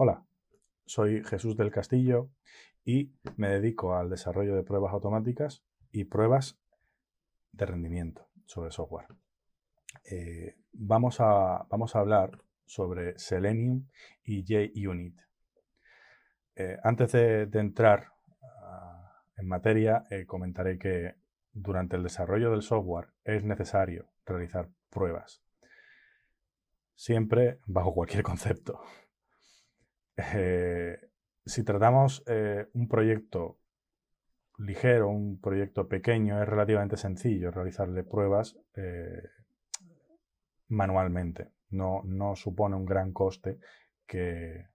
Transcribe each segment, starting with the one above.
Hola, soy Jesús del Castillo y me dedico al desarrollo de pruebas automáticas y pruebas de rendimiento sobre software. Eh, vamos, a, hablar sobre Selenium y JUnit. Eh, antes de, entrar ah, en materia, eh, comentaré que durante el desarrollo del software es necesario realizar pruebas. Siempre bajo cualquier concepto. Eh, si tratamos eh, un proyecto ligero, un proyecto pequeño, es relativamente sencillo realizarle pruebas eh, manualmente. No, no supone un gran coste que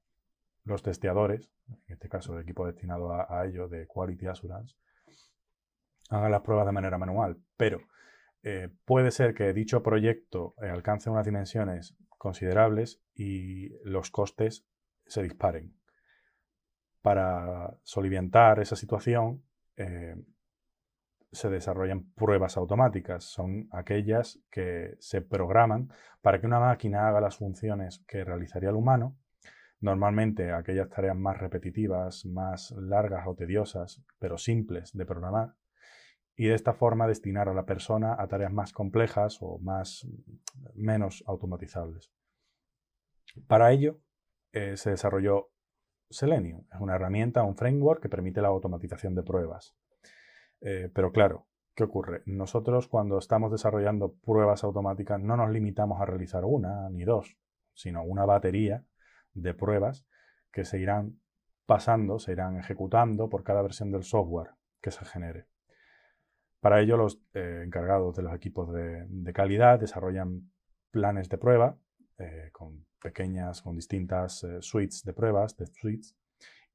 los testeadores, en este caso el equipo destinado a, ello de Quality Assurance, hagan las pruebas de manera manual. Pero puede ser que dicho proyecto alcance unas dimensiones considerables y los costes se disparen. Para soliviantar esa situación, eh, se desarrollan pruebas automáticas. Son aquellas que se programan para que una máquina haga las funciones que realizaría el humano. Normalmente aquellas tareas más repetitivas, más largas o tediosas, pero simples de programar. Y de esta forma destinar a la persona a tareas más complejas o más, menos automatizables. Para ello, eh, se desarrolló Selenium. Es una herramienta, un framework que permite la automatización de pruebas. Eh, pero claro, ¿qué ocurre? Nosotros cuando estamos desarrollando pruebas automáticas no nos limitamos a realizar una ni dos, sino una batería de pruebas que se irán pasando, se irán ejecutando por cada versión del software que se genere. Para ello, los eh, encargados de los equipos de calidad desarrollan planes de prueba eh, con pequeñas, con distintas eh, suites de pruebas, test suites,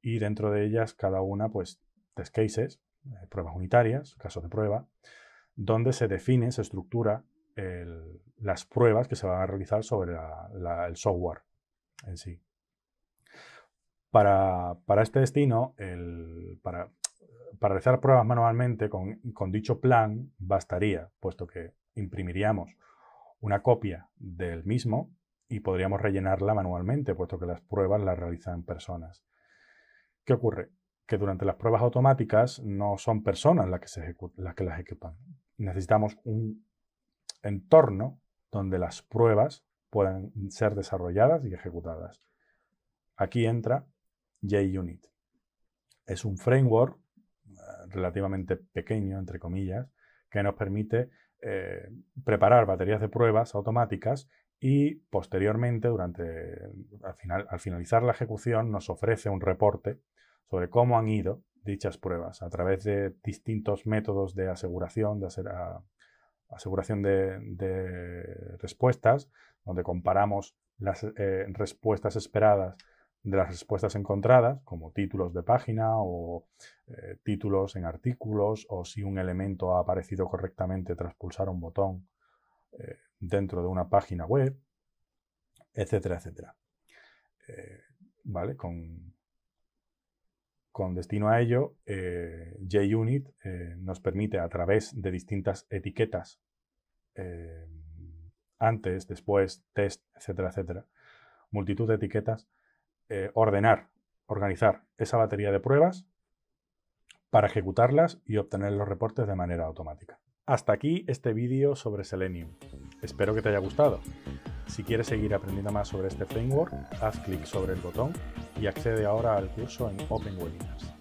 y dentro de ellas cada una, pues, test cases, eh, pruebas unitarias, casos de prueba, donde se define, se estructura las pruebas que se van a realizar sobre el software en sí. Para, este destino, para, realizar pruebas manualmente con dicho plan bastaría, puesto que imprimiríamos una copia del mismo y podríamos rellenarla manualmente, puesto que las pruebas las realizan personas. ¿Qué ocurre? Que durante las pruebas automáticas no son personas las que, las, ejecutan. Necesitamos un entorno donde las pruebas puedan ser desarrolladas y ejecutadas. Aquí entra JUnit. Es un framework eh, relativamente pequeño, entre comillas, que nos permite eh, preparar baterías de pruebas automáticas y posteriormente, durante, al, final, al finalizar la ejecución, nos ofrece un reporte sobre cómo han ido dichas pruebas a través de distintos métodos de aseguración, de ah, aseguración de, respuestas, donde comparamos las eh, respuestas esperadas de las respuestas encontradas, como títulos de página o eh, títulos en artículos, o si un elemento ha aparecido correctamente tras pulsar un botón eh, dentro de una página web, etcétera, etcétera. Eh, ¿Vale? Con, con, destino a ello, eh, JUnit eh, nos permite a través de distintas etiquetas, antes, después, test, etcétera, etcétera, multitud de etiquetas, ordenar, organizar esa batería de pruebas para ejecutarlas y obtener los reportes de manera automática. Hasta aquí este vídeo sobre Selenium. Espero que te haya gustado. Si quieres seguir aprendiendo más sobre este framework, haz clic sobre el botón y accede ahora al curso en Open Webinars.